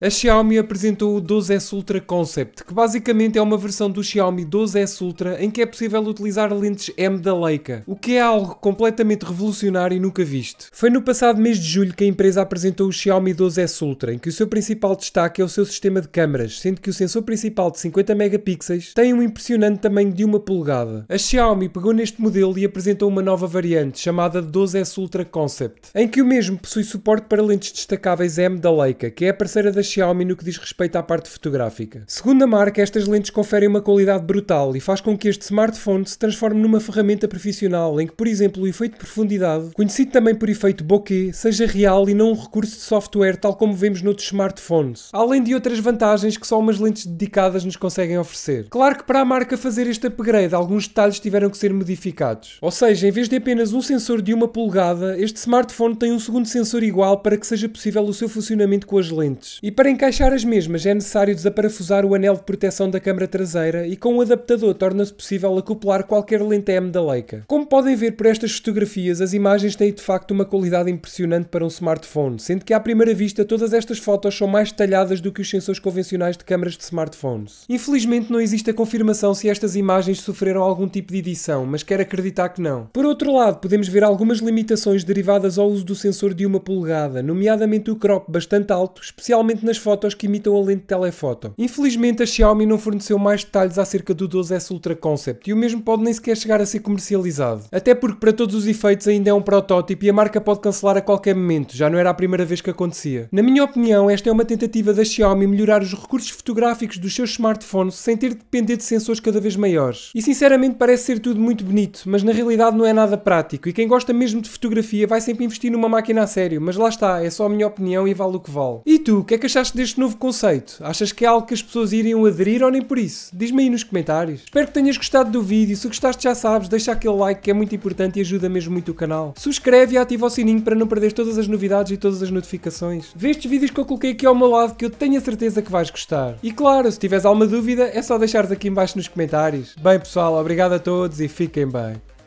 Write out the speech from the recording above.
A Xiaomi apresentou o 12S Ultra Concept, que basicamente é uma versão do Xiaomi 12S Ultra em que é possível utilizar lentes M da Leica, o que é algo completamente revolucionário e nunca visto. Foi no passado mês de julho que a empresa apresentou o Xiaomi 12S Ultra, em que o seu principal destaque é o seu sistema de câmaras, sendo que o sensor principal de 50 megapixels tem um impressionante tamanho de uma polegada. A Xiaomi pegou neste modelo e apresentou uma nova variante, chamada 12S Ultra Concept, em que o mesmo possui suporte para lentes destacáveis M da Leica, que é a parceira da Xiaomi no que diz respeito à parte fotográfica. Segundo a marca, estas lentes conferem uma qualidade brutal e faz com que este smartphone se transforme numa ferramenta profissional em que, por exemplo, o efeito de profundidade, conhecido também por efeito bokeh, seja real e não um recurso de software tal como vemos noutros smartphones, além de outras vantagens que só umas lentes dedicadas nos conseguem oferecer. Claro que para a marca fazer este upgrade, alguns detalhes tiveram que ser modificados. Ou seja, em vez de apenas um sensor de uma polegada, este smartphone tem um segundo sensor igual para que seja possível o seu funcionamento com as lentes. E para encaixar as mesmas é necessário desaparafusar o anel de proteção da câmara traseira e com o um adaptador torna-se possível acoplar qualquer lente M da Leica. Como podem ver por estas fotografias, as imagens têm de facto uma qualidade impressionante para um smartphone, sendo que à primeira vista todas estas fotos são mais detalhadas do que os sensores convencionais de câmaras de smartphones. Infelizmente não existe a confirmação se estas imagens sofreram algum tipo de edição, mas quero acreditar que não. Por outro lado, podemos ver algumas limitações derivadas ao uso do sensor de uma polegada, nomeadamente o crop bastante alto, especialmente nas fotos que imitam a lente telefoto. Infelizmente, a Xiaomi não forneceu mais detalhes acerca do 12S Ultra Concept e o mesmo pode nem sequer chegar a ser comercializado. Até porque, para todos os efeitos, ainda é um protótipo e a marca pode cancelar a qualquer momento, já não era a primeira vez que acontecia. Na minha opinião, esta é uma tentativa da Xiaomi melhorar os recursos fotográficos dos seus smartphones sem ter de depender de sensores cada vez maiores. E sinceramente, parece ser tudo muito bonito, mas na realidade não é nada prático e quem gosta mesmo de fotografia vai sempre investir numa máquina a sério, mas lá está, é só a minha opinião e vale o que vale. E tu, o que é que achaste? achaste deste novo conceito? Achas que é algo que as pessoas iriam aderir ou nem por isso? Diz-me aí nos comentários. Espero que tenhas gostado do vídeo. Se gostaste já sabes, deixa aquele like que é muito importante e ajuda mesmo muito o canal. Subscreve e ativa o sininho para não perder todas as novidades e todas as notificações. Vê estes vídeos que eu coloquei aqui ao meu lado que eu tenho a certeza que vais gostar. E claro, se tiveres alguma dúvida é só deixares aqui embaixo nos comentários. Bem pessoal, obrigado a todos e fiquem bem.